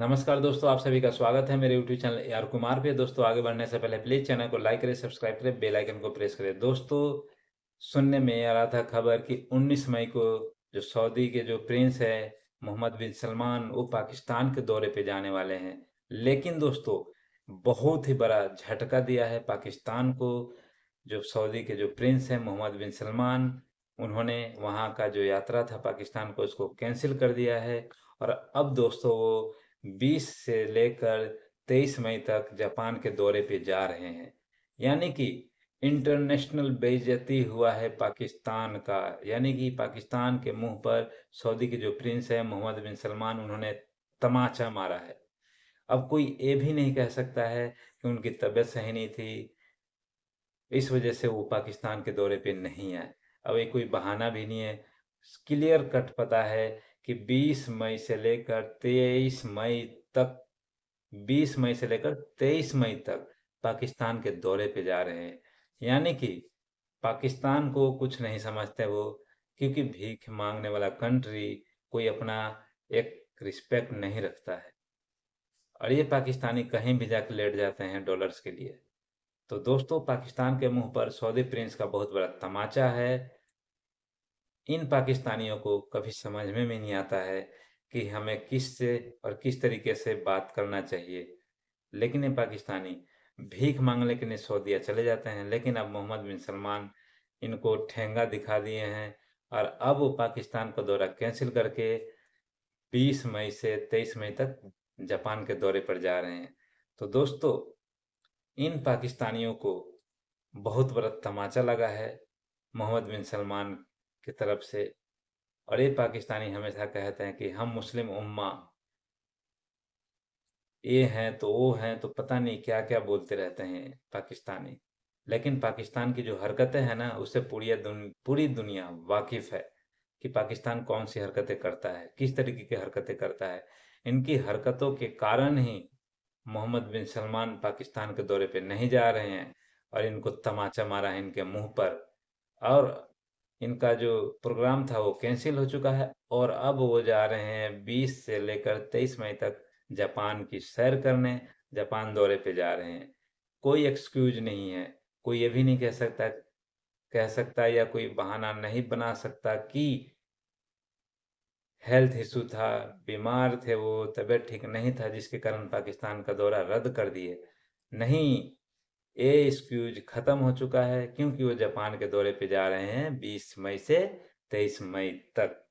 नमस्कार दोस्तों आप सभी का स्वागत है मेरे YouTube channel A R Kumar पे दोस्तों आगे बढ़ने से पहले प्लीज चैनल को लाइक करें सब्सक्राइब करें बेल आइकन को प्रेस करें दोस्तों सुनने में आ रहा था खबर कि 19 मई को जो सऊदी के जो प्रिंस है मोहम्मद बिन सलमान वो पाकिस्तान के दौरे पे जाने वाले हैं लेकिन दोस्तों बहुत ही बड़ा झटका दिया है पाकिस्तान को जो सऊदी के जो प्रिंस है मोहम्मद बिन सलमान उन्होंने वहाँ का जो यात्रा था पाकिस्तान को उसको कैंसिल कर दिया है और अब दोस्तों वो 20 से लेकर 23 मई तक जापान के दौरे पे जा रहे हैं यानी कि इंटरनेशनल बेइज्जती हुआ है पाकिस्तान का यानी कि पाकिस्तान के मुंह पर सऊदी के जो प्रिंस है मोहम्मद बिन सलमान उन्होंने तमाचा मारा है अब कोई ये भी नहीं कह सकता है कि उनकी तबीयत सही नहीं थी इस वजह से वो पाकिस्तान के दौरे पे नहीं आए अब ये कोई बहाना भी नहीं है क्लियर कट पता है कि 20 मई से लेकर 23 मई तक 20 मई से लेकर 23 मई तक पाकिस्तान के दौरे पे जा रहे हैं यानी कि पाकिस्तान को कुछ नहीं समझते वो क्योंकि भीख मांगने वाला कंट्री कोई अपना एक रिस्पेक्ट नहीं रखता है और ये पाकिस्तानी कहीं भी जाकर लेट जाते हैं डॉलर्स के लिए तो दोस्तों पाकिस्तान के मुंह पर सऊदी प्रिंस का बहुत बड़ा तमाचा है इन पाकिस्तानियों को कभी समझ में नहीं आता है कि हमें किस से और किस तरीके से बात करना चाहिए लेकिन ये पाकिस्तानी भीख मांगने के लिए सऊदीया चले जाते हैं लेकिन अब मोहम्मद बिन सलमान इनको ठेंगा दिखा दिए हैं और अब वो पाकिस्तान का दौरा कैंसिल करके 20 मई से 23 मई तक जापान के दौरे पर जा रहे हैं तो दोस्तों इन पाकिस्तानियों को बहुत बड़ा तमाचा लगा है मोहम्मद बिन सलमान की तरफ से और ये पाकिस्तानी हमेशा कहते हैं कि हम मुस्लिम उम्मा ये हैं तो वो हैं तो पता नहीं क्या क्या बोलते रहते हैं पाकिस्तानी लेकिन पाकिस्तान की जो हरकतें हैं ना उससे पूरी दुन, पूरी दुनिया वाकिफ है कि पाकिस्तान कौन सी हरकतें करता है किस तरीके की हरकतें करता है इनकी हरकतों के कारण ही मोहम्मद बिन सलमान पाकिस्तान के दौरे पे नहीं जा रहे हैं और इनको तमाचा मारा है इनके मुंह पर और इनका जो प्रोग्राम था वो कैंसिल हो चुका है और अब वो जा रहे हैं 20 से लेकर 23 मई तक जापान की सैर करने जापान दौरे पे जा रहे हैं कोई एक्सक्यूज नहीं है कोई ये भी नहीं कह सकता कह सकता या कोई बहाना नहीं बना सकता कि हेल्थ इशू था बीमार थे वो तबीयत ठीक नहीं था जिसके कारण पाकिस्तान का दौरा रद्द कर दिए नहीं ए स्क्यूज खत्म हो चुका है क्योंकि वो जापान के दौरे पे जा रहे हैं 20 मई से 23 मई तक